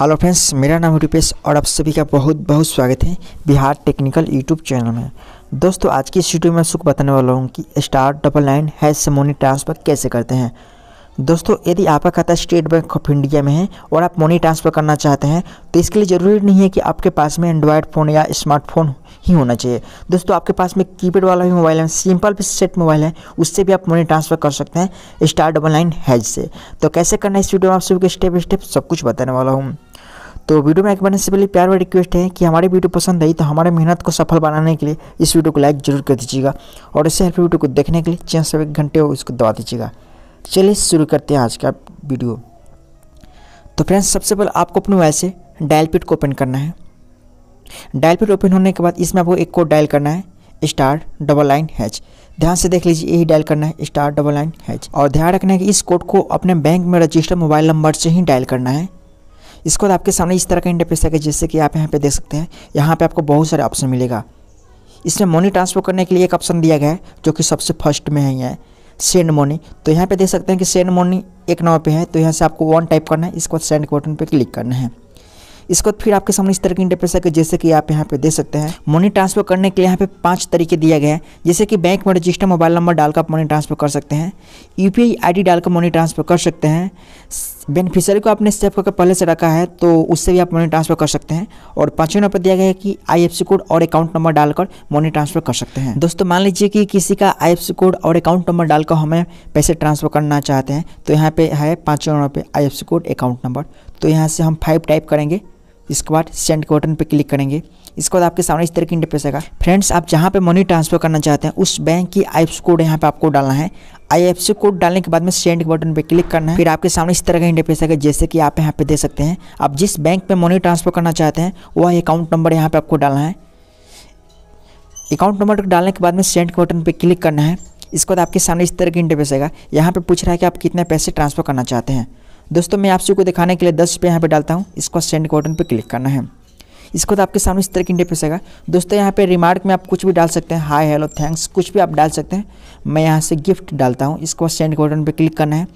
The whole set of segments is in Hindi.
हेलो फ्रेंड्स मेरा नाम रूपेश और आप सभी का बहुत बहुत स्वागत है बिहार टेक्निकल यूट्यूब चैनल में दोस्तों आज की इस वीडियो में सुख बताने वाला हूँ कि स्टार डबल नाइन हैज से मनी ट्रांसफ़र कैसे करते हैं दोस्तों यदि आपका खाता स्टेट बैंक ऑफ इंडिया में है और आप मनी ट्रांसफ़र करना चाहते हैं तो इसके लिए ज़रूरी नहीं है कि आपके पास में एंड्रॉयड फ़ोन या स्मार्टफोन ही होना चाहिए दोस्तों आपके पास में कीपैड वाला भी मोबाइल है सिंपल भी सेट मोबाइल है उससे भी आप मनी ट्रांसफ़र कर सकते हैं स्टार डबल नाइन हैज से तो कैसे करना है इस वीडियो में आप सभी के स्टेप बाई स्टेप सब कुछ बताने वाला हूँ तो वीडियो में एक बनने से पहले प्यार व रिक्वेस्ट है कि हमारी वीडियो पसंद आई तो हमारे मेहनत को सफल बनाने के लिए इस वीडियो को लाइक जरूर कर दीजिएगा और इसे हेल्प वीडियो को देखने के लिए चैनल से एक घंटे हो इसको दबा दीजिएगा चलिए शुरू करते हैं आज का वीडियो तो फ्रेंड्स सबसे पहले आपको अपने मोबाइल से डायल पेड को ओपन करना है डायल पेड ओपन होने के बाद इसमें आपको एक कोड डायल करना है स्टार डबल लाइन हैच ध्यान से देख लीजिए यही डायल करना है स्टार डबल लाइन हैच और ध्यान रखना है कि इस कोड को अपने बैंक में रजिस्टर मोबाइल नंबर से ही डायल करना है इसके बाद तो आपके सामने इस तरह का इंटरफेस आएगा जैसे कि आप यहाँ पे देख सकते हैं यहाँ पे आपको बहुत सारे ऑप्शन मिलेगा इसमें मनी ट्रांसफ़र करने के लिए एक ऑप्शन दिया गया है जो कि सबसे फर्स्ट में है यहाँ सेंड मनी तो यहाँ पे देख सकते हैं कि सेंड मनी एक नंबर पे है तो यहाँ से आपको वन टाइप करना है इसके बाद सेंड के बटन पर क्लिक करना है इसके बाद फिर आपके सामने इस तरह की इंटरफेस आएगा जैसे कि आप यहाँ पे देख सकते हैं मनी ट्रांसफर करने के लिए यहाँ पे पांच तरीके दिया गया है जैसे कि बैंक में रजिस्टर मोबाइल नंबर डालकर आप मनी ट्रांसफर कर सकते हैं यू पी आई डालकर मनी ट्रांसफर कर सकते हैं बेनिफिशियरी को आपने स्टेप करके पहले से रखा है तो उससे भी आप मनी ट्रांसफर कर सकते हैं और पाँचवें नंबर पर दिया गया है कि आईएफसी कोड और अकाउंट नंबर डालकर मनी ट्रांसफर कर सकते हैं दोस्तों मान लीजिए कि किसी का आईएफसी कोड और अकाउंट नंबर डालकर हमें पैसे ट्रांसफर करना चाहते हैं तो यहाँ पे है पाँचवें नंबर पर आई कोड अकाउंट नंबर तो यहाँ से हम फाइव टाइप करेंगे इसके बाद सेंड के बटन पर क्लिक करेंगे इसके बाद आपके सामने इस तरह की इंटरफेस आएगा फ्रेंड्स आप जहाँ पे मनी ट्रांसफर करना चाहते हैं उस बैंक की आई कोड यहाँ पे आपको डालना है आई कोड डालने के बाद में सेंड के बटन पर क्लिक करना है फिर आपके सामने इस तरह का इंटरफेस आएगा जैसे कि आप यहाँ पे दे सकते हैं आप जिस बैंक में मनी ट्रांसफर करना चाहते हैं वह अकाउंट नंबर यहाँ पर आपको डालना है अकाउंट नंबर डालने के बाद में सेंड के बटन पर क्लिक करना है इसके बाद आपके सामने इस तरह की इंटरफेस आएगा यहाँ पर पूछ रहा है कि आप कितने पैसे ट्रांसफर करना चाहते हैं दोस्तों मैं आप को दिखाने के लिए दस रुपये यहाँ पर डालता हूँ इसको सेंड के बटन पर क्लिक करना है इसको तो आपके सामने इस तरह की इंटरफेस आएगा दोस्तों यहाँ पे रिमार्क में आप कुछ भी डाल सकते हैं हाय हेलो थैंक्स कुछ भी आप डाल सकते हैं मैं यहाँ से गिफ्ट डालता हूँ इसको सेंड के बटन पर क्लिक करना है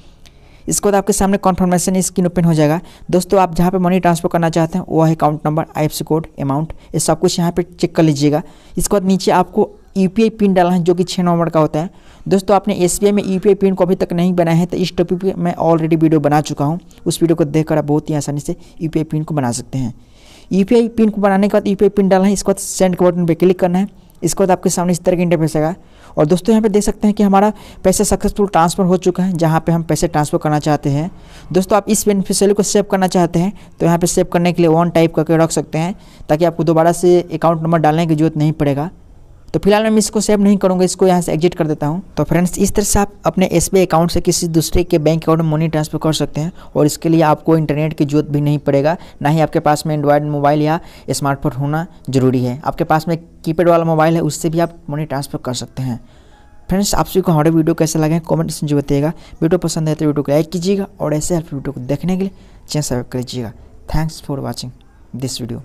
इसको तो आपके सामने कॉन्फर्मेशन स्क्रीन ओपन हो जाएगा दोस्तों आप जहाँ पे मनी ट्रांसफर करना चाहते हैं वो है अकाउंट नंबर आई कोड अमाउंट ये सब कुछ यहाँ पर चेक कर लीजिएगा इसके बाद तो नीचे आपको यू पिन डाला है जो कि छः नंबर का होता है दोस्तों आपने एस में यू पिन को अभी तक नहीं बनाया है तो इस टॉपिक पर मैं ऑलरेडी वीडियो बना चुका हूँ उस वीडियो को देखकर आप बहुत ही आसानी से यू पिन को बना सकते हैं यू पिन को बनाने के बाद यू पिन डाला है इसके बाद सेंड के बटन पर क्लिक करना है इसके बाद आपके सामने इस तरह की इंटरफेस आएगा और दोस्तों यहाँ पे देख सकते हैं कि हमारा पैसा सक्सेसफुल ट्रांसफ़र हो चुका है जहाँ पे हम पैसे ट्रांसफ़र करना चाहते हैं दोस्तों आप इस बेनिफिशियरी को सेव करना चाहते हैं तो यहाँ पे सेव करने के लिए वन टाइप करके रख सकते हैं ताकि आपको दोबारा से अकाउंट नंबर डालने की जरूरत नहीं पड़ेगा तो फिलहाल मैं इसको सेव नहीं करूँगा इसको यहाँ से एग्जिट कर देता हूँ तो फ्रेंड्स इस तरह से आप अपने एस अकाउंट से किसी दूसरे के बैंक अकाउंट में मनी ट्रांसफर कर सकते हैं और इसके लिए आपको इंटरनेट की जरूरत भी नहीं पड़ेगा ना ही आपके पास में एंड्रॉयड मोबाइल या स्मार्टफोन होना जरूरी है आपके पास में कीपैड वाला मोबाइल है उससे भी आप मनी ट्रांसफर कर सकते हैं फ्रेंड्स आप सभी को हमारे वीडियो कैसे लगे कमेंट में जो बताइएगा वीडियो पसंद है तो वीडियो को लाइक कीजिएगा और ऐसे हेल्प वीडियो को देखने के लिए चैनल सब्सक्राइब कीजिएगा thanks for watching this video